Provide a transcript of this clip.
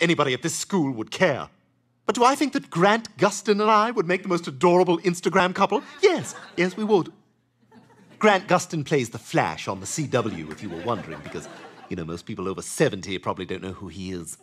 anybody at this school would care. But do I think that Grant Gustin and I would make the most adorable Instagram couple? Yes, yes, we would. Grant Gustin plays The Flash on the CW, if you were wondering, because, you know, most people over 70 probably don't know who he is.